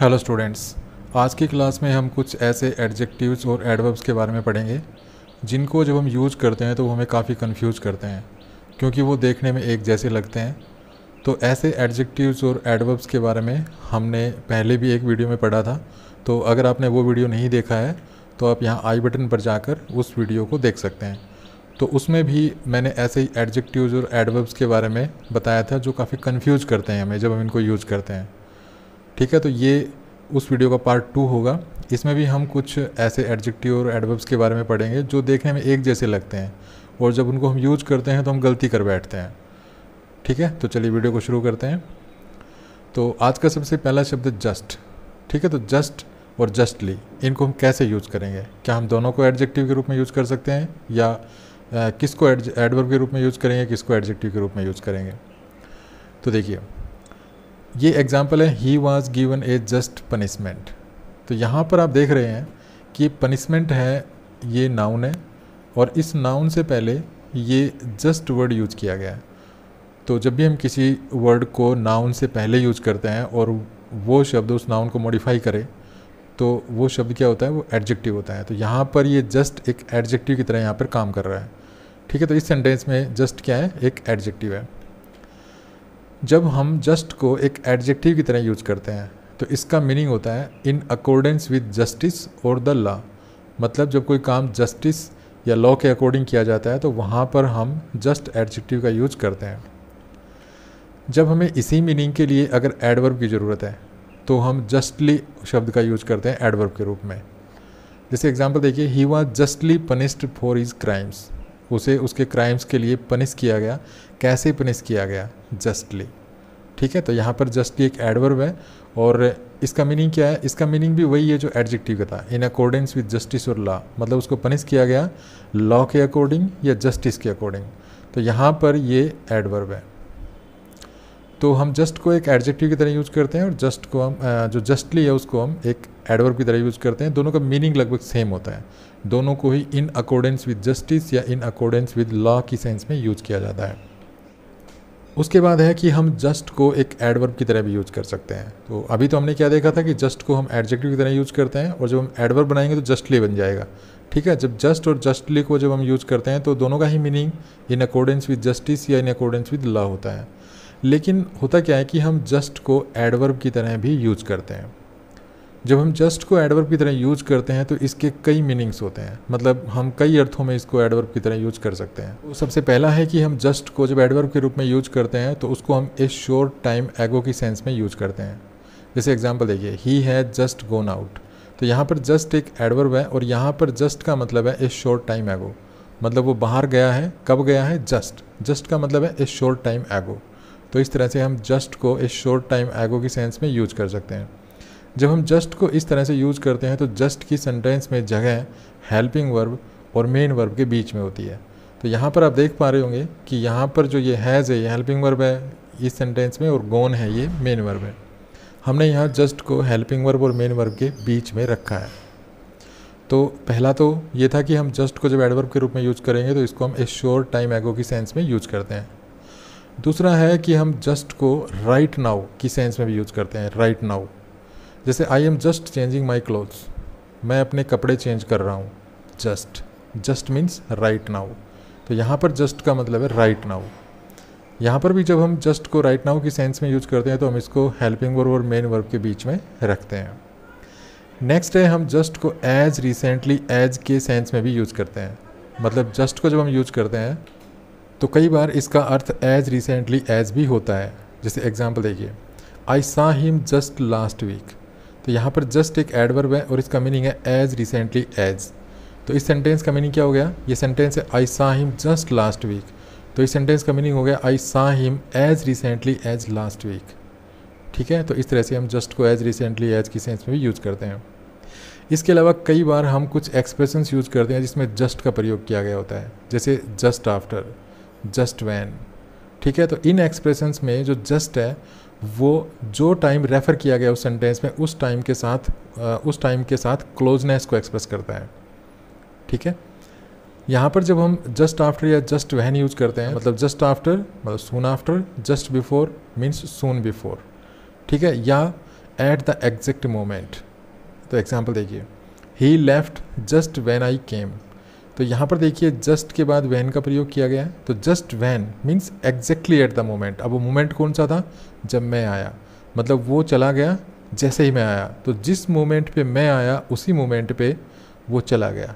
hello students आज की class में हम कुछ ऐसे एडजेक्टिव्स और एडवर्ब्स के बारे में पढ़ेंगे जिनको जब हम यूज़ करते हैं तो वो हमें काफ़ी कंफ्यूज करते हैं क्योंकि वो देखने में एक जैसे लगते हैं तो ऐसे एडजेक्टिव्स और एडवर्ब्स के बारे में हमने पहले भी एक वीडियो में पढ़ा था तो अगर आपने वो वीडियो नहीं देखा है तो आप यहाँ आई बटन पर जाकर उस वीडियो को देख सकते हैं तो उसमें भी मैंने ऐसे ही एडजेक्टिव्स और एडवर्ब्स के बारे में बताया था जो काफ़ी कन्फ्यूज़ करते हैं हमें जब हम इनको यूज़ करते हैं ठीक है तो ये उस वीडियो का पार्ट टू होगा इसमें भी हम कुछ ऐसे एडजेक्टिव और एडवर्ब्स के बारे में पढ़ेंगे जो देखने में एक जैसे लगते हैं और जब उनको हम यूज करते हैं तो हम गलती कर बैठते हैं ठीक है तो चलिए वीडियो को शुरू करते हैं तो आज का सबसे पहला शब्द जस्ट ठीक है तो जस्ट और जस्टली इनको हम कैसे यूज़ करेंगे क्या हम दोनों को एडजेक्टिव के रूप में यूज़ कर सकते हैं या किसको एडवर्ब के रूप में यूज़ करेंगे किसको एडजेक्टिव के रूप में यूज़ करेंगे तो देखिए ये एग्ज़ाम्पल है he was given a just punishment तो यहाँ पर आप देख रहे हैं कि पनिशमेंट है ये नाउन है और इस नाउन से पहले ये जस्ट वर्ड यूज़ किया गया है तो जब भी हम किसी वर्ड को नाउन से पहले यूज करते हैं और वो शब्द उस नाउन को मॉडिफाई करे तो वो शब्द क्या होता है वो एडजेक्टिव होता है तो यहाँ पर ये जस्ट एक एडजेक्टिव की तरह यहाँ पर काम कर रहा है ठीक है तो इस सेंटेंस में जस्ट क्या है एक एडजेक्टिव है जब हम जस्ट को एक एडजेक्टिव की तरह यूज करते हैं तो इसका मीनिंग होता है इन अकॉर्डेंस विद जस्टिस और द लॉ मतलब जब कोई काम जस्टिस या लॉ के अकॉर्डिंग किया जाता है तो वहाँ पर हम जस्ट एडजेक्टिव का यूज करते हैं जब हमें इसी मीनिंग के लिए अगर एडवर्ब की ज़रूरत है तो हम जस्टली शब्द का यूज करते हैं एडवर्ब के रूप में जैसे एग्जाम्पल देखिए he was justly punished for his crimes उसे उसके क्राइम्स के लिए पनिश किया गया कैसे पनिश किया गया जस्टली ठीक है तो यहाँ पर जस्टली एक एडवर्ब है और इसका मीनिंग क्या है इसका मीनिंग भी वही है जो एडजेक्टिव का था इन अकॉर्डेंस विद जस्टिस और लॉ मतलब उसको पनिश किया गया लॉ के अकॉर्डिंग या जस्टिस के अकॉर्डिंग तो यहाँ पर ये एडवर्ब है तो हम जस्ट को एक एडजेक्टिव की तरह यूज़ करते हैं और जस्ट को हम जो जस्टली है उसको हम एक एडवर्ब की तरह यूज़ करते हैं दोनों का मीनिंग लगभग सेम होता है दोनों को ही इन अकॉर्डेंस विद जस्टिस या इन अकॉर्डेंस विद लॉ की सेंस में यूज किया जाता है उसके बाद है कि हम जस्ट को एक एडवर्ब की तरह भी यूज कर सकते हैं तो अभी तो हमने क्या देखा था कि जस्ट को हम एडजेक्टिव की तरह यूज करते हैं और जब हम एडवर्ब बनाएंगे तो जस्टली बन जाएगा ठीक है जब जस्ट और जस्टली को जब हम यूज करते हैं तो दोनों का ही meaning in accordance with justice या इन अकॉर्डेंस विद लॉ होता है लेकिन होता क्या है कि हम जस्ट को एडवर्ब की तरह भी यूज करते हैं जब हम जस्ट को एडवर्ब की तरह यूज करते हैं तो इसके कई मीनिंग्स होते हैं मतलब हम कई अर्थों में इसको एडवर्ब की तरह यूज कर सकते हैं तो सबसे पहला है कि हम जस्ट को जब एडवर्ब के रूप में यूज करते हैं तो उसको हम ए शोर्ट टाइम एगो की सेंस में यूज करते हैं जैसे एग्जाम्पल देखिए ही है जस्ट गोन आउट तो यहाँ पर जस्ट एक एडवर्ब है और यहाँ पर जस्ट का मतलब है ए शॉर्ट टाइम एगो मतलब वो बाहर गया है कब गया है जस्ट जस्ट का मतलब है ए शॉर्ट टाइम एगो तो इस तरह से हम जस्ट को इस शॉर्ट टाइम एगो की सेंस में यूज कर सकते हैं जब हम जस्ट को इस तरह से यूज करते हैं तो जस्ट की सेंटेंस में जगह हेल्पिंग वर्ब और मेन वर्ब के बीच में होती है तो यहाँ पर आप देख पा रहे होंगे कि यहाँ पर जो ये हैज़ है ये हेल्पिंग वर्ब है इस सेंटेंस में और गोन है ये मेन वर्ब है हमने यहाँ जस्ट को हेल्पिंग वर्ब और मेन वर्ब के बीच में रखा है तो पहला तो ये था कि हम जस्ट को जब एडवर्ब के रूप में यूज करेंगे तो इसको हम ए श्योर टाइम एगो की सेंस में यूज करते हैं दूसरा है कि हम जस्ट को राइट नाउ की सेंस में भी यूज करते हैं राइट नाउ जैसे I am just changing my clothes मैं अपने कपड़े चेंज कर रहा हूँ just just means right now तो यहाँ पर जस्ट का मतलब है राइट नाउ यहाँ पर भी जब हम जस्ट को राइट नाउ की सेंस में यूज करते हैं तो हम इसको हेल्पिंग वर्ब और मेन वर्ब के बीच में रखते हैं नेक्स्ट है हम जस्ट को एज रिसेंटली एज के सेंस में भी यूज करते हैं मतलब जस्ट को जब हम यूज करते हैं तो कई बार इसका अर्थ एज रिसेंटली एज भी होता है जैसे एग्जाम्पल देखिए I saw him just last week तो यहाँ पर जस्ट एक एडवर्ब है और इसका मीनिंग है एज रिसेंटली एज तो इस सेंटेंस का मीनिंग क्या हो गया ये सेंटेंस है आई saw him just last week तो इस सेंटेंस का मीनिंग हो गया I saw him as recently as last week ठीक है तो इस तरह से हम जस्ट को एज रिसेंटली एज की सेंस में भी यूज़ करते हैं इसके अलावा कई बार हम कुछ एक्सप्रेशंस यूज़ करते हैं जिसमें जस्ट का प्रयोग किया गया होता है जैसे जस्ट आफ्टर जस्ट वैन ठीक है तो इन एक्सप्रेशंस में जो जस्ट है वो जो टाइम रेफ़र किया गया उस सेंटेंस में उस टाइम के साथ उस टाइम के साथ क्लोजनेस को एक्सप्रेस करता है ठीक है यहाँ पर जब हम जस्ट आफ्टर या जस्ट वहन यूज़ करते हैं मतलब जस्ट आफ्टर मतलब soon after just before means soon before ठीक है या एट द एग्जैक्ट मोमेंट तो एग्जाम्पल देखिए he left just when I came तो यहाँ पर देखिए जस्ट के बाद वैन का प्रयोग किया गया है तो just when means exactly at the moment अब वो मोमेंट कौन सा था जब मैं आया मतलब वो चला गया जैसे ही मैं आया तो जिस मोमेंट पे मैं आया उसी मोमेंट पे वो चला गया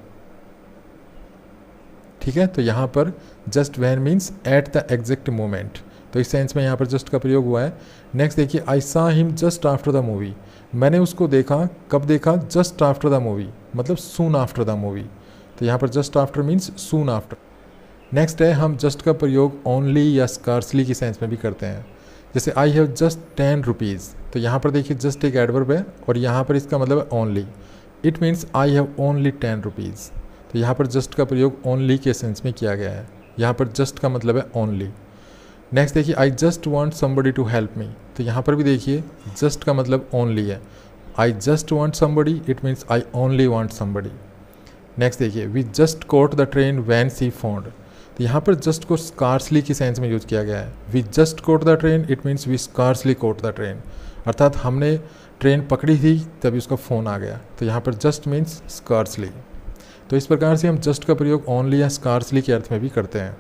ठीक है तो यहाँ पर just when means at the exact moment तो इस सेंस में यहाँ पर जस्ट का प्रयोग हुआ है नेक्स्ट देखिए I saw him just after the movie मैंने उसको देखा कब देखा जस्ट आफ्टर द मूवी मतलब सून आफ्टर द मूवी तो यहाँ पर just after means soon after next है हम जस्ट का प्रयोग ओनली या स्कार्सली के सेंस में भी करते हैं जैसे I have just ten rupees तो यहाँ पर देखिए जस्ट एक एडवर्ब है और यहाँ पर इसका मतलब है only it means I have only ten rupees तो यहाँ पर जस्ट का प्रयोग ओनली के सेंस में किया गया है यहाँ पर जस्ट का मतलब है ओनली नेक्स्ट देखिए I just want somebody to help me तो यहाँ पर भी देखिए जस्ट का मतलब ओनली है I just want somebody it means I only want somebody next देखिए we just caught the train when she phoned तो यहाँ पर जस्ट को स्कार्सली की सेंस में यूज किया गया है we just caught the train it means we scarcely caught the train अर्थात हमने ट्रेन पकड़ी थी तभी उसका फ़ोन आ गया तो यहाँ पर जस्ट मीन्स स्कार्सली तो इस प्रकार से हम जस्ट का प्रयोग ओनली या स्कार्सली के अर्थ में भी करते हैं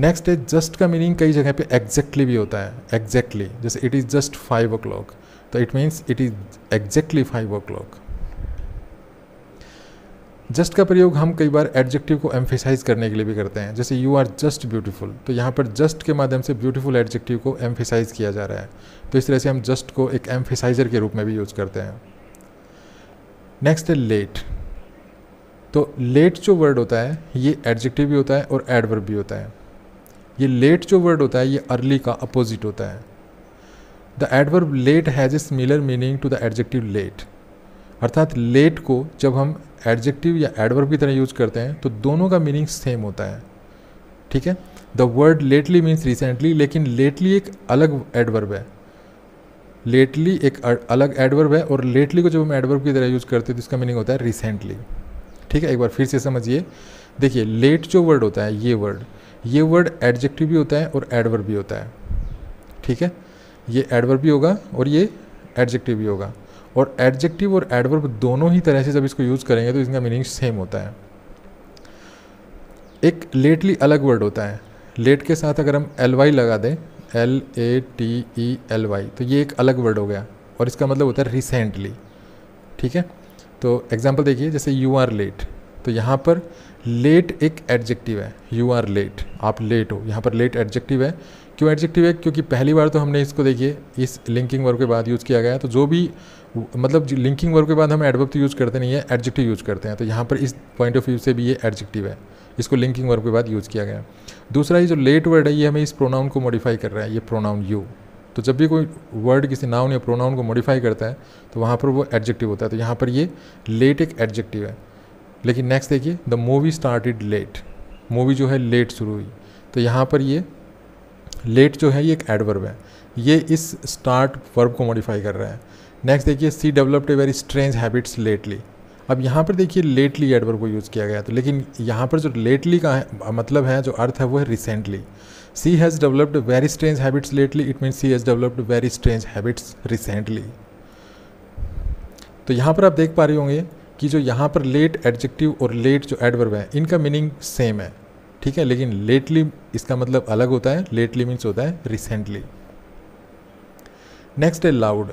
नेक्स्ट है जस्ट का मीनिंग कई जगह पे एग्जैक्टली भी होता है एग्जैक्टली जैसे it is just five o'clock तो it means it is exactly five o'clock just का प्रयोग हम कई बार एडजेक्टिव को एम्फेसाइज करने के लिए भी करते हैं जैसे यू आर जस्ट ब्यूटीफुल तो यहाँ पर जस्ट के माध्यम से ब्यूटीफुल एडजेक्टिव को एम्फेसाइज किया जा रहा है तो इस तरह से हम जस्ट को एक एम्फेसाइजर के रूप में भी यूज करते हैं नेक्स्ट है लेट तो लेट जो वर्ड होता है ये एडजेक्टिव भी होता है और एडवर्ब भी होता है ये लेट जो वर्ड होता है ये अर्ली का अपोजिट होता है the adverb late has a similar meaning to the adjective late अर्थात लेट को जब हम एडजेक्टिव या एडवर्ब की तरह यूज करते हैं तो दोनों का मीनिंग सेम होता है ठीक है the word lately means recently लेकिन लेटली एक अलग एडवर्ब है लेटली एक अलग एडवर्ब है और लेटली को जब हम एडवर्ब की तरह यूज़ करते हैं तो इसका मीनिंग होता है रिसेंटली ठीक है एक बार फिर से समझिए देखिए लेट जो वर्ड होता है ये वर्ड ये वर्ड एडजेक्टिव भी होता है और एडवर्ब भी होता है ठीक है ये एडवर्ब भी होगा और ये एडजेक्टिव भी होगा और एडजेक्टिव और एडवर्ब दोनों ही तरह से जब इसको यूज़ करेंगे तो इसका मीनिंग सेम होता है एक लेटली अलग वर्ड होता है लेट के साथ अगर हम एल वाई लगा दें L A T E L Y तो ये एक अलग वर्ड हो गया और इसका मतलब होता है रिसेंटली ठीक है तो एग्जाम्पल देखिए जैसे यू आर लेट तो यहाँ पर लेट एक एडजेक्टिव है यू आर लेट आप लेट हो यहाँ पर लेट एडजेक्टिव है क्यों एडजेक्टिव है क्योंकि पहली बार तो हमने इसको देखिए इस लिंकिंग वर्ग के बाद यूज़ किया गया तो जो भी मतलब लिंकिंग वर्ब के बाद हम एडवर्ब तो यूज़ करते नहीं है एडजेक्टिव यूज़ करते हैं तो यहाँ पर इस पॉइंट ऑफ व्यू से भी ये एडजेक्टिव है इसको लिंकिंग वर्ब के बाद यूज़ किया गया दूसरा ये जो लेट वर्ड है ये हमें इस प्रोनाउन को मॉडिफाई कर रहा है ये प्रोनाउन यू तो जब भी कोई वर्ड किसी नाउन या प्रोनाउन को मॉडिफाई करता है तो वहाँ पर वो एडजेक्टिव होता है तो यहाँ पर ये लेट एक एडजेक्टिव है लेकिन नेक्स्ट देखिए the movie started late movie जो है लेट शुरू हुई तो यहाँ पर ये लेट जो है ये एक एडवर्ब है ये इस स्टार्ट वर्ब को मॉडिफाई कर रहा है नेक्स्ट देखिए she developed a very strange habits lately अब यहाँ पर देखिए लेटली एडवर्ब को यूज़ किया गया तो लेकिन यहाँ पर जो लेटली का है, मतलब है जो अर्थ है वो है recently she has developed very strange habits lately it means she has developed very strange habits recently तो यहाँ पर आप देख पा रहे होंगे कि जो यहाँ पर लेट एडजेक्टिव और लेट जो एडवर्ब है इनका मीनिंग सेम है ठीक है लेकिन लेटली इसका मतलब अलग होता है लेटली मीन्स होता है रिसेंटली नेक्स्ट है लाउड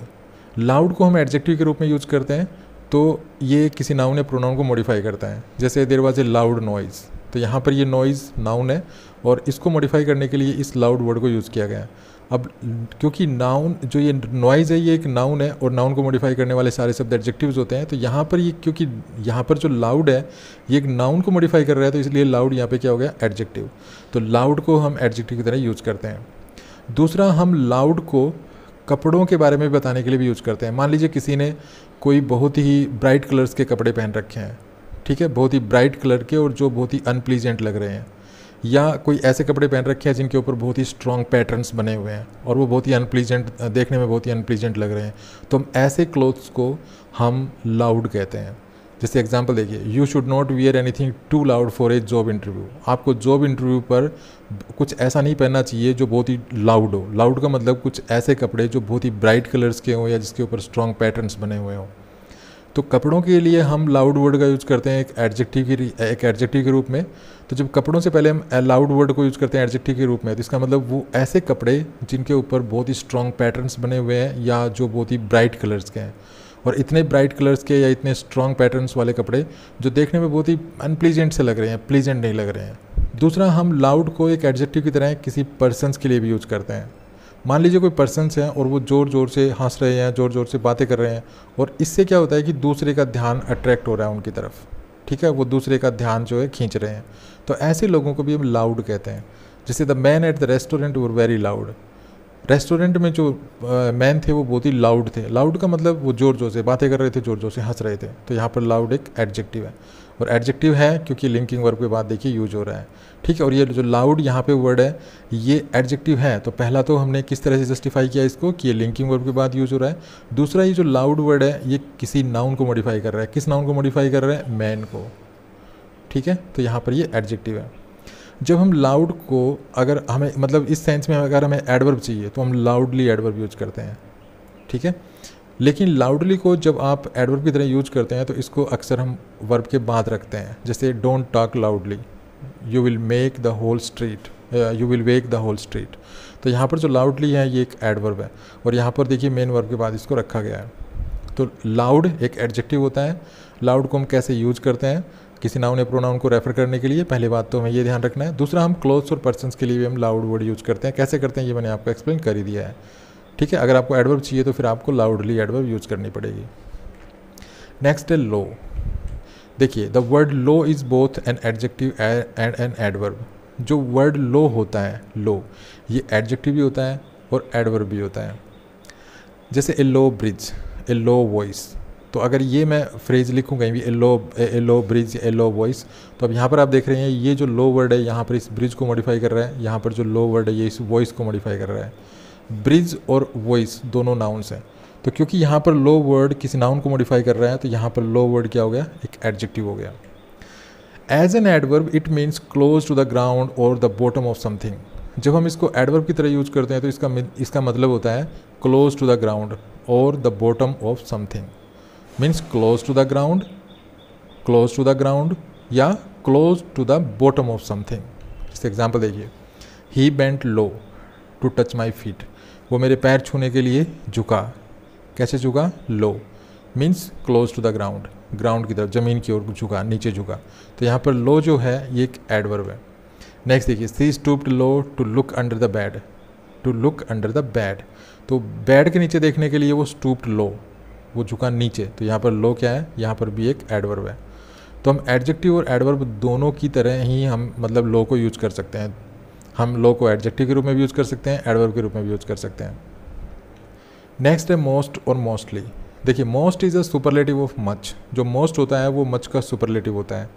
लाउड को हम एडजेक्टिव के रूप में यूज करते हैं तो ये किसी नाउन या प्रोनाउन को मॉडिफाई करता है जैसे there was a loud noise तो यहाँ पर ये नॉइज़ नाउन है और इसको मॉडिफाई करने के लिए इस लाउड वर्ड को यूज़ किया गया है अब क्योंकि नाउन जो ये नॉइज़ है ये एक नाउन है और नाउन को मॉडिफाई करने वाले सारे शब्द एडजेक्टिव्स होते हैं तो यहाँ पर ये क्योंकि यहाँ पर जो लाउड है ये एक नाउन को मॉडिफाई कर रहा है तो इसलिए लाउड यहाँ पे क्या हो गया एडजेक्टिव तो लाउड को हम एडजेक्टिव की तरह यूज़ करते हैं दूसरा हम लाउड को कपड़ों के बारे में भी बताने के लिए भी यूज़ करते हैं मान लीजिए किसी ने कोई बहुत ही ब्राइट कलर्स के कपड़े पहन रखे हैं ठीक है बहुत ही ब्राइट कलर के और जो बहुत ही अनप्लीजेंट लग रहे हैं या कोई ऐसे कपड़े पहन रखे हैं जिनके ऊपर बहुत ही स्ट्रॉन्ग पैटर्न्स बने हुए हैं और वो बहुत ही अनप्लीजेंट देखने में बहुत ही अनप्लीजेंट लग रहे हैं तो हम ऐसे क्लोथ्स को हम लाउड कहते हैं जैसे एग्जाम्पल देखिए you should not wear anything too loud for a job interview आपको जॉब इंटरव्यू पर कुछ ऐसा नहीं पहनना चाहिए जो बहुत ही लाउड हो लाउड का मतलब कुछ ऐसे कपड़े जो बहुत ही ब्राइट कलर्स के हों या जिसके ऊपर स्ट्रॉन्ग पैटर्न्स बने हुए हों तो कपड़ों के लिए हम लाउड वर्ड का यूज़ करते हैं एक एडजेक्टिव की एक एडजेक्टिव के रूप में तो जब कपड़ों से पहले हम लाउड वर्ड को यूज़ करते हैं एडजेक्टिव के रूप में तो इसका मतलब वो ऐसे कपड़े जिनके ऊपर बहुत ही स्ट्रॉन्ग पैटर्न्स बने हुए हैं या जो बहुत ही ब्राइट कलर्स के हैं और इतने ब्राइट कलर्स के या इतने स्ट्रॉन्ग पैटर्न्स वाले कपड़े जो देखने में बहुत ही अनप्लीजेंट से लग रहे हैं प्लीजेंट नहीं लग रहे हैं दूसरा हम लाउड को एक एडजेक्टिव की तरह किसी पर्सनस के लिए भी यूज करते हैं मान लीजिए कोई पर्सनस हैं और वो ज़ोर ज़ोर से हंस रहे हैं ज़ोर ज़ोर से बातें कर रहे हैं और इससे क्या होता है कि दूसरे का ध्यान अट्रैक्ट हो रहा है उनकी तरफ ठीक है वो दूसरे का ध्यान जो है खींच रहे हैं तो ऐसे लोगों को भी हम लाउड कहते हैं जैसे the man at the restaurant were very loud restaurant में जो मैन थे वो बहुत ही लाउड थे लाउड का मतलब वो जोर जोर से बातें कर रहे थे जोर जोर से हंस रहे थे तो यहाँ पर लाउड एक एडजेक्टिव है और एडजेक्टिव है क्योंकि लिंकिंग वर्ब के बाद देखिए यूज हो रहा है ठीक है और ये जो लाउड यहाँ पे वर्ड है ये एडजेक्टिव है तो पहला तो हमने किस तरह से जस्टिफाई किया इसको कि ये लिंकिंग वर्ब के बाद यूज हो रहा है दूसरा ये जो लाउड वर्ड है ये किसी नाउन को मॉडिफाई कर रहा है किस नाउन को मॉडिफाई कर रहा है मैन को ठीक है तो यहाँ पर ये एडजेक्टिव है जब हम लाउड को अगर हमें मतलब इस सेंस में अगर हमें एडवर्ब चाहिए तो हम लाउडली एडवर्ब यूज करते हैं ठीक है लेकिन लाउडली को जब आप एडवर्ब की तरह यूज करते हैं तो इसको अक्सर हम वर्ब के बाद रखते हैं जैसे don't talk loudly you will make the whole street you will wake the whole street तो यहाँ पर जो लाउडली है ये एक एडवर्ब है और यहाँ पर देखिए मेन वर्ब के बाद इसको रखा गया है तो लाउड एक एडजेक्टिव होता है लाउड को हम कैसे यूज करते हैं किसी नाउन या प्रोनाउन को रेफर करने के लिए पहली बात तो हमें ये ध्यान रखना है दूसरा हम क्लोज और पर्सनस के लिए भी हम लाउड वर्ड यूज़ करते हैं कैसे करते हैं ये मैंने आपको एक्सप्लेन कर ही दिया है ठीक है अगर आपको एडवर्ब चाहिए तो फिर आपको लाउडली एडवर्ब यूज़ करनी पड़ेगी नेक्स्ट है लो देखिए the word low is both an adjective and an adverb जो वर्ड लो होता है लो ये एडजेक्टिव भी होता है और एडवर्ब भी होता है जैसे ए लो ब्रिज ए लो वॉइस तो अगर ये मैं फ्रेज लिखूँ कहीं भी a low a low bridge a low voice तो अब यहाँ पर आप देख रहे हैं ये जो लो वर्ड है यहाँ पर इस ब्रिज को मॉडिफाई कर रहा है यहाँ पर जो लो वर्ड है ये इस वॉइस को मॉडिफाई कर रहा है ब्रिज और वॉइस दोनों नाउन्स हैं तो क्योंकि यहाँ पर लो वर्ड किसी नाउन को मॉडिफाई कर रहा है तो यहाँ पर लो वर्ड क्या हो गया एक एडजेक्टिव हो गया as an adverb it means close to the ground और द बॉटम ऑफ समथिंग जब हम इसको एडवर्ब की तरह यूज करते हैं तो इसका इसका मतलब होता है क्लोज टू द ग्राउंड और the bottom of something means close to the ground close to the ground या close to the bottom of something जैसे एग्जाम्पल देखिए he bent low to touch my feet वो मेरे पैर छूने के लिए झुका कैसे झुका low means close to the ground ground की तरफ ज़मीन की ओर झुका नीचे झुका तो यहाँ पर लो जो है ये एक एडवर्व है नेक्स्ट देखिए she stooped low to look under the bed to look under the bed तो बेड के नीचे देखने के लिए वो स्टूप्ड लो वो झुका नीचे तो यहाँ पर लो क्या है यहाँ पर भी एक एडवर्ब है तो हम एडजेक्टिव और एडवर्ब दोनों की तरह ही हम मतलब लो को यूज कर सकते हैं हम लो को एडजेक्टिव के रूप में भी यूज कर सकते हैं एडवर्ब के रूप में भी यूज कर सकते हैं नेक्स्ट है मोस्ट और मोस्टली देखिए most is a superlative of much जो मोस्ट होता है वो मच का सुपरलेटिव होता है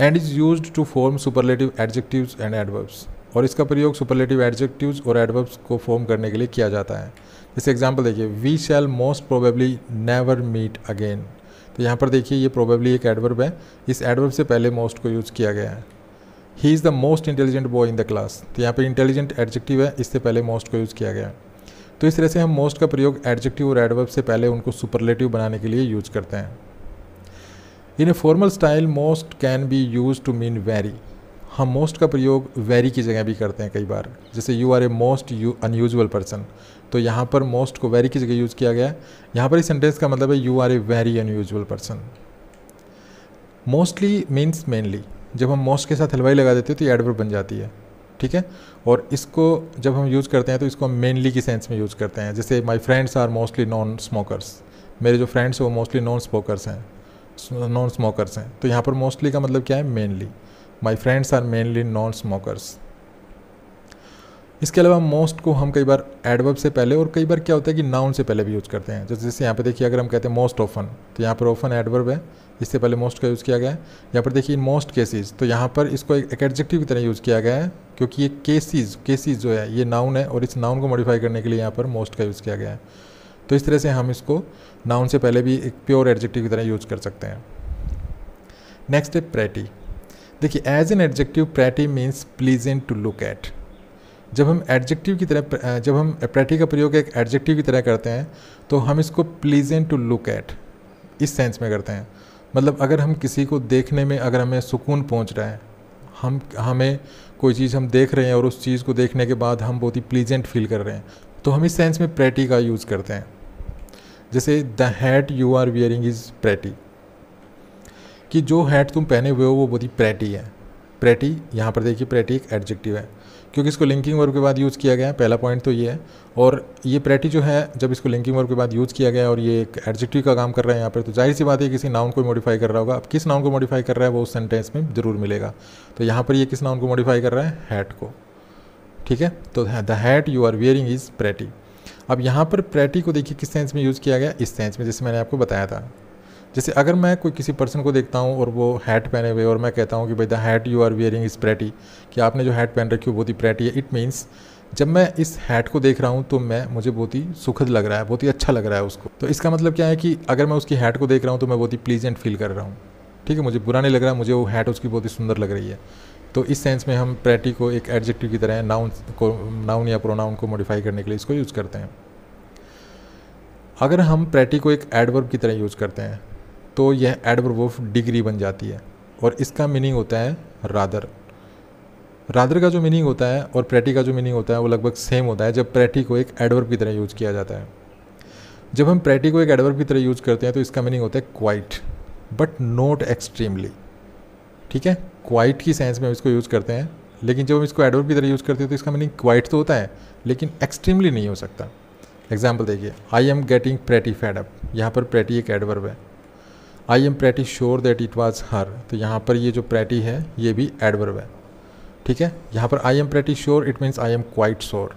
and is use to form superlative adjectives and adverbs और इसका प्रयोग सुपरलेटिव एडजेक्टिव्स और एडवर्ब्स को फॉर्म करने के लिए किया जाता है जैसे एग्जाम्पल देखिए we shall most probably never meet again तो यहाँ पर देखिए ये प्रोबेबली एक एडवर्ब है इस एडवर्ब से पहले मोस्ट को यूज़ किया गया है he is the most intelligent boy in the class तो यहाँ पर इंटेलिजेंट एडजेक्टिव है इससे पहले मोस्ट को यूज़ किया गया तो इस तरह से हम मोस्ट का प्रयोग एडजेक्टिव और एडवर्ब से पहले उनको सुपरलेटिव बनाने के लिए यूज़ करते हैं in a formal style most can be use to mean very हम मोस्ट का प्रयोग वेरी की जगह भी करते हैं कई बार जैसे you are a most you unusual person तो यहाँ पर मोस्ट को वेरी की जगह यूज़ किया गया है यहाँ पर इस सेंटेंस का मतलब है you are a very unusual person mostly means mainly जब हम मोस्ट के साथ हलवाई लगा देते हैं तो ये एडवर्ब बन जाती है ठीक है और इसको जब हम यूज़ करते हैं तो इसको हम मेनली की सेंस में यूज़ करते हैं जैसे my friends are mostly non smokers मेरे जो फ्रेंड्स हैं वो मोस्टली नॉन स्मोकर्स हैं नॉन स्मोकर्स हैं तो यहाँ पर मोस्टली का मतलब क्या है mainly my friends are mainly non smokers इसके अलावा मोस्ट को हम कई बार एडवर्ब से पहले और कई बार क्या होता है कि नाउन से पहले भी यूज़ करते हैं जैसे जैसे यहाँ पे देखिए अगर हम कहते हैं मोस्ट ऑफन तो यहाँ पर ऑफन एडवर्ब है इससे पहले मोस्ट का यूज़ किया गया है यहाँ पर देखिए इन मोस्ट केसेस तो यहाँ पर इसको एक एडजेक्टिव की तरह यूज़ किया गया है क्योंकि ये केसेज केसेज जो है ये नाउन है और इस नाउन को मॉडिफाई करने के लिए यहाँ पर मोस्ट का यूज़ किया गया है तो इस तरह से हम इसको नाउन से पहले भी एक प्योर एडजेक्टिव की तरह यूज़ कर सकते हैं नेक्स्ट है प्रैटी देखिए as an adjective pretty means pleasant to look at जब हम एडजेक्टिव की तरह जब हम प्रैटी का प्रयोग एक एडजेक्टिव की तरह करते हैं तो हम इसको प्लीजेंट टू लुक एट इस सेंस में करते हैं मतलब अगर हम किसी को देखने में अगर हमें सुकून पहुंच रहा है हम हमें कोई चीज़ हम देख रहे हैं और उस चीज़ को देखने के बाद हम बहुत ही प्लीजेंट फील कर रहे हैं तो हम इस सेंस में प्रैटी का यूज़ करते हैं जैसे the hat you are wearing is pretty कि जो हैट तुम पहने हुए हो वो बहुत ही प्रैटी है प्रैटी यहाँ पर देखिए प्रैटी एक एडजेक्टिव है क्योंकि इसको लिंकिंग वर्ब के बाद यूज़ किया गया है पहला पॉइंट तो ये है और ये प्रैटी जो है जब इसको लिंकिंग वर्ब के बाद यूज़ किया गया है और ये एक एडजेक्टिव का काम कर रहा है यहाँ पर तो जाहिर सी बात है किसी नाउन को मॉडिफाई कर रहा होगा अब किस नाउन को मॉडिफाई कर रहा है वो उस सेंटेंस में ज़रूर मिलेगा तो यहाँ पर ये किस नाउन को मॉडिफाई कर रहा है हैट को ठीक है तो the hat you are wearing is pretty अब यहाँ पर प्रैटी को देखिए किस सेंस में यूज़ किया गया इस सेंस में जैसे मैंने आपको बताया था जैसे अगर मैं कोई किसी पर्सन को देखता हूँ और वो हैट पहने हुए और मैं कहता हूँ कि भाई the hat you are wearing is pretty कि आपने जो हैट पहन रखी हो बहुत ही प्रैटी है इट मीन्स जब मैं इस हैट को देख रहा हूँ तो मैं मुझे बहुत ही सुखद लग रहा है बहुत ही अच्छा लग रहा है उसको तो इसका मतलब क्या है कि अगर मैं उसकी हैट को देख रहा हूँ तो मैं बहुत ही प्लीजेंट फील कर रहा हूँ ठीक है मुझे बुरा नहीं लग रहा मुझे वो हैट उसकी बहुत ही सुंदर लग रही है तो इस सेंस में हम प्रैटी को एक एडजेक्टिव की तरह नाउन को नाउन या प्रोनाउन को मॉडिफाई करने के लिए इसको यूज़ करते हैं अगर हम प्रैटी को एक एडवर्ब की तरह यूज़ करते हैं तो यह एडवर्ब ऑफ डिग्री बन जाती है और इसका मीनिंग होता है रादर रादर का जो मीनिंग होता है और प्रैटी का जो मीनिंग होता है वो लगभग सेम होता है जब प्रैटी को एक एडवर्ब की तरह यूज किया जाता है जब हम प्रैटी को एक एडवर्ब की तरह यूज करते हैं तो इसका मीनिंग होता है क्वाइट बट नॉट एक्सट्रीमली ठीक है क्वाइट की सेंस में हम इसको यूज़ करते हैं लेकिन जब हम इसको एडवर्ब की तरह यूज़ करते हैं तो इसका मीनिंग क्वाइट तो होता है लेकिन एक्सट्रीमली नहीं हो सकता एग्जाम्पल देखिए I am getting pretty fed up यहाँ पर प्रैटी एक एडवर्ब है I am pretty sure that it was her तो यहाँ पर ये जो प्रैटी है ये भी एडवर्ब है ठीक है यहाँ पर I am pretty sure it means I am quite sure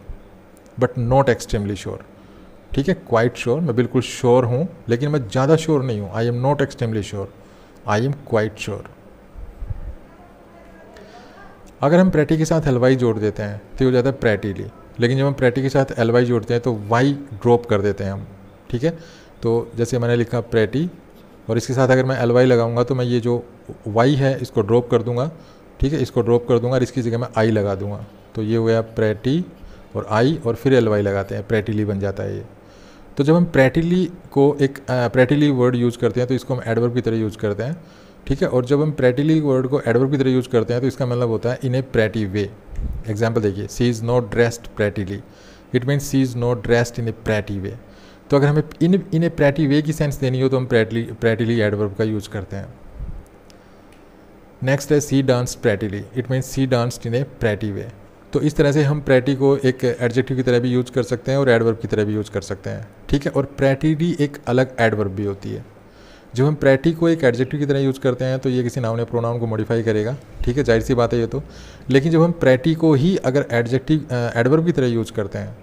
but not extremely sure ठीक है क्वाइट श्योर मैं बिल्कुल श्योर हूँ लेकिन मैं ज़्यादा श्योर नहीं हूँ I am not extremely sure I am quite sure अगर हम प्रैटी के साथ हलवाई जोड़ देते हैं तो ये हो जाता है प्रैटीली लेकिन जब हम प्रैटी के साथ एलवाई जोड़ते हैं तो वाई ड्रॉप कर देते हैं हम ठीक है तो जैसे मैंने लिखा प्रैटी और इसके साथ अगर मैं एल वाई लगाऊँगा तो मैं ये जो वाई है इसको ड्रॉप कर दूँगा ठीक है इसको ड्रॉप कर दूँगा और इसकी जगह मैं आई लगा दूंगा तो ये हो गया प्रैटी और आई और फिर एल वाई लगाते हैं प्रैटिली बन जाता है ये तो जब हम प्रैटिली को एक प्रैटिली वर्ड यूज़ करते हैं तो इसको हम एडवर्ब की तरह यूज़ करते हैं ठीक है और जब हम प्रेटिली वर्ड को एडवर्ब की तरह यूज़ करते हैं तो इसका मतलब होता है इन ए प्रेटी वे एग्जाम्पल देखिए she is not dressed prettily it means she is not dressed in a pretty way तो अगर हमें इन इन ए प्रैटी वे की सेंस देनी हो तो हम प्रैटली प्रैटिली एडवर्ब का यूज करते हैं नेक्स्ट है she dance prettily it means she dance in a pretty way तो इस तरह से हम प्रैटी को एक एडजेक्टिव की तरह भी यूज कर सकते हैं और एडवर्ब की तरह भी यूज कर सकते हैं ठीक है और प्रैटिली एक अलग एडवर्ब भी होती है जब हम प्रैटी को एक एडजेक्टिव की तरह यूज़ करते हैं तो ये किसी नाम या प्रोनाउन को मॉडिफाई करेगा ठीक है जाहिर सी बात है ये तो लेकिन जब हम प्रैटी को ही अगर एडजेक्टिव एडवर्ब की तरह यूज़ करते हैं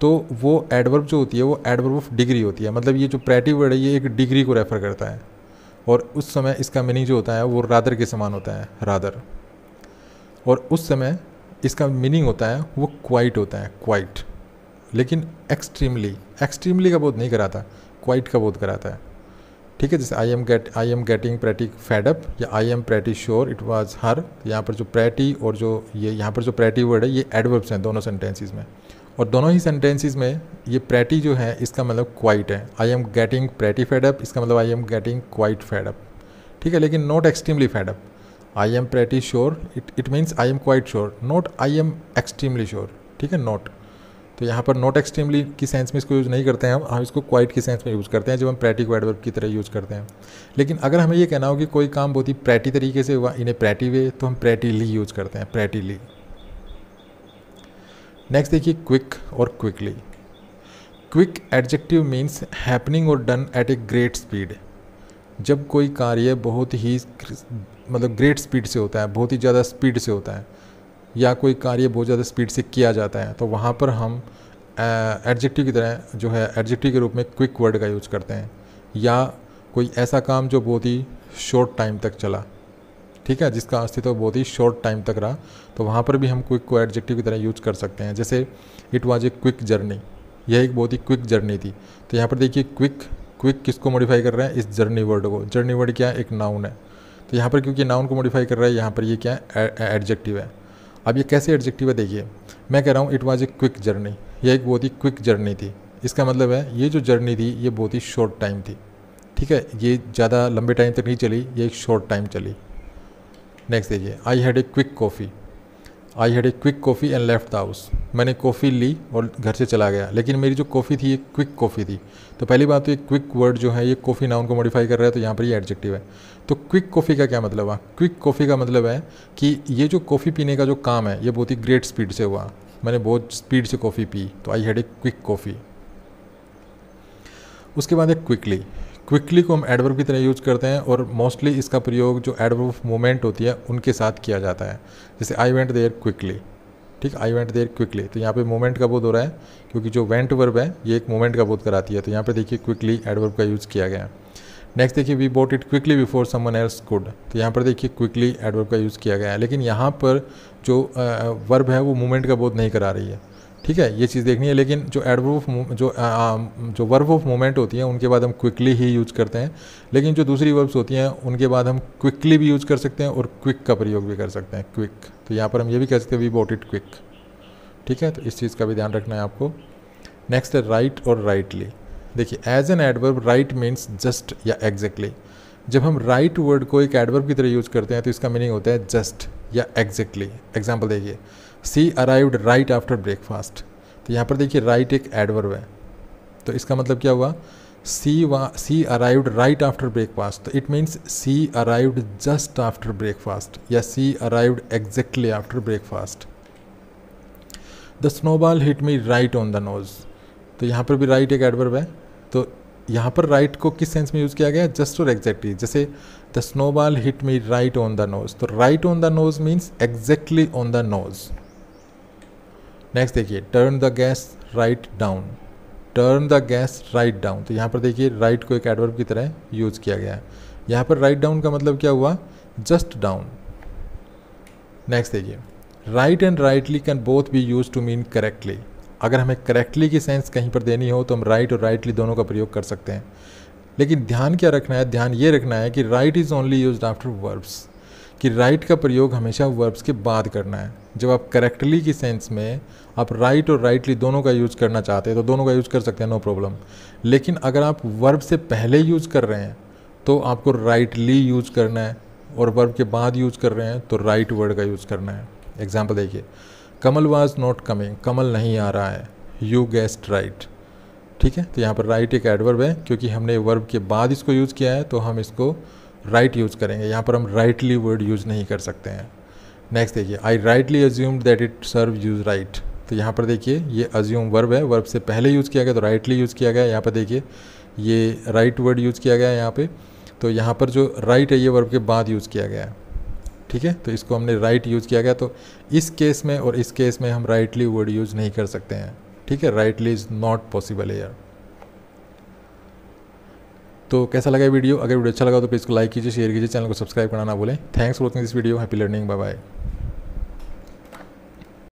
तो वो एडवर्ब जो होती है वो एडवर्ब ऑफ डिग्री होती है मतलब ये जो प्रेटी वर्ड है ये एक डिग्री को रेफ़र करता है और उस समय इसका मीनिंग जो होता है वो रादर के समान होता है रादर और उस समय इसका मीनिंग होता है वो क्वाइट होता है क्वाइट लेकिन एक्सट्रीमली एक्सट्रीमली का बोध नहीं कराता क्वाइट का बोध कराता है ठीक है जैसे I am get I am getting pretty fed up या I am pretty sure it was her यहाँ पर जो प्रैटी और जो ये यहाँ पर जो प्रैटी वर्ड है ये एडवर्ब्स हैं दोनों सेंटेंसेस में और दोनों ही सेंटेंसेस में ये प्रैटी जो है इसका मतलब क्वाइट है I am getting pretty fed up इसका मतलब I am getting quite fed up ठीक है लेकिन not extremely up I am pretty sure it it means I am quite sure not I am extremely sure ठीक है नॉट तो यहाँ पर नॉट एक्सट्रीमली की सेंस में इसको यूज़ नहीं करते हैं हम हम इसको क्वाइट की सेंस में यूज़ करते हैं जब हम क्वाइट वर्ड की तरह यूज़ करते हैं लेकिन अगर हमें ये कहना हो कि कोई काम बहुत ही प्रैटी तरीके से हुआ इन्हें प्रैटी वे तो हम प्रैटीली यूज़ करते हैं प्रैटीली नेक्स्ट देखिए क्विक और quickly quick adjective means happening और done at a great speed जब कोई कार्य बहुत ही मतलब ग्रेट स्पीड से होता है बहुत ही ज़्यादा स्पीड से होता है या कोई कार्य बहुत ज़्यादा स्पीड से किया जाता है तो वहाँ पर हम एडजेक्टिव की तरह जो है एडजेक्टिव के रूप में क्विक वर्ड का यूज करते हैं या कोई ऐसा काम जो बहुत ही शॉर्ट टाइम तक चला ठीक है जिसका अस्तित्व बहुत ही शॉर्ट टाइम तक रहा तो वहाँ पर भी हम क्विक को एडजेक्टिव की तरह यूज कर सकते हैं जैसे it was a quick journey यह एक बहुत ही क्विक जर्नी थी तो यहाँ पर देखिए क्विक क्विक किसको मॉडिफाई कर रहा है इस जर्नी वर्ड को जर्नी वर्ड क्या है एक नाउन है तो यहाँ पर क्योंकि नाउन को मॉडिफाई कर रहा है यहाँ पर ये क्या है एडजेक्टिव है अब ये कैसे एडजेक्टिव है देखिए मैं कह रहा हूँ it was a quick journey यह एक बहुत ही क्विक जर्नी थी इसका मतलब है ये जो जर्नी थी ये बहुत ही शॉर्ट टाइम थी ठीक है ये ज़्यादा लंबे टाइम तक नहीं चली ये एक शॉर्ट टाइम चली नेक्स्ट देखिए I had a quick coffee I had a quick coffee and left the house मैंने कॉफ़ी ली और घर से चला गया लेकिन मेरी जो कॉफ़ी थी ये क्विक कॉफ़ी थी तो पहली बात तो ये क्विक वर्ड जो है ये कॉफ़ी नाउन को मॉडिफाई कर रहा है तो यहाँ पर ये एडजेक्टिव है तो क्विक कॉफ़ी का क्या मतलब हुआ क्विक कॉफ़ी का मतलब है कि ये जो कॉफ़ी पीने का जो काम है ये बहुत ही ग्रेट स्पीड से हुआ मैंने बहुत स्पीड से कॉफ़ी पी तो I had a quick coffee उसके बाद है क्विकली क्विकली को हम एडवर्ब की तरह यूज करते हैं और मोस्टली इसका प्रयोग जो एडवर्ब ऑफ मोमेंट होती है उनके साथ किया जाता है जैसे आई वेंट देयर क्विकली ठीक आई वेंट देयर क्विकली तो यहाँ पे मोमेंट का बोध हो रहा है क्योंकि जो वेंट वर्ब है ये एक मोमेंट का बोध कराती है तो यहाँ पे देखिए क्विकली एडवर्ब का यूज़ किया गया है नेक्स्ट देखिए we bought it quickly before someone else could तो यहाँ पर देखिए क्विकली एडवर्ब का यूज़ किया गया है लेकिन यहाँ पर जो वर्ब है वो मूवमेंट का बोध नहीं करा रही है ठीक है ये चीज़ देखनी है लेकिन जो एडवर्ब ऑफ जो आ, जो वर्ब ऑफ मोमेंट होती है उनके बाद हम क्विकली ही यूज करते हैं लेकिन जो दूसरी वर्ब्स होती हैं उनके बाद हम क्विकली भी यूज कर सकते हैं और क्विक का प्रयोग भी कर सकते हैं क्विक तो यहाँ पर हम ये भी कह सकते हैं वी बॉट इट क्विक ठीक है तो इस चीज़ का भी ध्यान रखना है आपको नेक्स्ट है राइट और राइटली देखिए as an adverb right means just या एग्जैक्टली जब हम राइट right वर्ड को एक एडवर्ब की तरह यूज करते हैं तो इसका मीनिंग होता है जस्ट या एग्जैक्टली एग्जाम्पल देखिए she arrived right after breakfast तो यहाँ पर देखिए राइट एक एडवर्ब है तो इसका मतलब क्या हुआ she was she arrived right after breakfast तो it means she arrived just after breakfast या she arrived exactly after breakfast the snowball hit me right on the nose तो यहाँ पर भी राइट एक एडवर्ब है तो यहाँ पर राइट right को किस सेंस में यूज़ किया गया जस्ट और एग्जैक्टली जैसे the snowball hit me right on the nose तो right on the nose means exactly on the nose next देखिए turn the gas right down turn the gas right down तो यहाँ पर देखिए राइट को एक एडवर्ब की तरह यूज किया गया है यहाँ पर राइट डाउन का मतलब क्या हुआ जस्ट डाउन नेक्स्ट देखिए right and rightly can both be use to mean correctly अगर हमें करेक्टली की सेंस कहीं पर देनी हो तो हम राइट right और राइटली दोनों का प्रयोग कर सकते हैं लेकिन ध्यान क्या रखना है ध्यान ये रखना है कि right is only use after verbs कि राइट का प्रयोग हमेशा वर्ब्स के बाद करना है जब आप करेक्टली की सेंस में आप राइट और राइटली दोनों का यूज़ करना चाहते हैं तो दोनों का यूज़ कर सकते हैं नो प्रॉब्लम लेकिन अगर आप वर्ब से पहले यूज़ कर रहे हैं तो आपको राइटली यूज़ करना है और वर्ब के बाद यूज़ कर रहे हैं तो राइट वर्ड का यूज़ करना है एग्जाम्पल देखिए Kamal was not coming Kamal नहीं आ रहा है यू गेस्ट राइट ठीक है तो यहाँ पर राइट एक एडवर्ब है क्योंकि हमने वर्ब के बाद इसको यूज़ किया है तो हम इसको राइट right यूज़ करेंगे यहाँ पर हम राइटली वर्ड यूज़ नहीं कर सकते हैं नेक्स्ट देखिए I rightly assumed that it serve use right तो यहाँ पर देखिए ये अज्यूम वर्ब है वर्ब से पहले यूज़ किया गया तो राइटली यूज़ किया गया यहाँ पर देखिए ये राइट वर्ड यूज़ किया गया है यहाँ पर तो यहाँ पर जो राइट है ये वर्ब के बाद यूज़ किया गया है ठीक है तो इसको हमने राइट right यूज़ किया गया तो इस केस में और इस केस में हम राइटली वर्ड यूज़ नहीं कर सकते हैं ठीक है राइटली इज़ नॉट पॉसिबल है यार तो कैसा लगा वीडियो अगर वीडियो अच्छा लगा तो प्लीज़ को लाइक कीजिए शेयर कीजिए चैनल को सब्सक्राइब करना ना बोले thanks for watching this video happy learning bye bye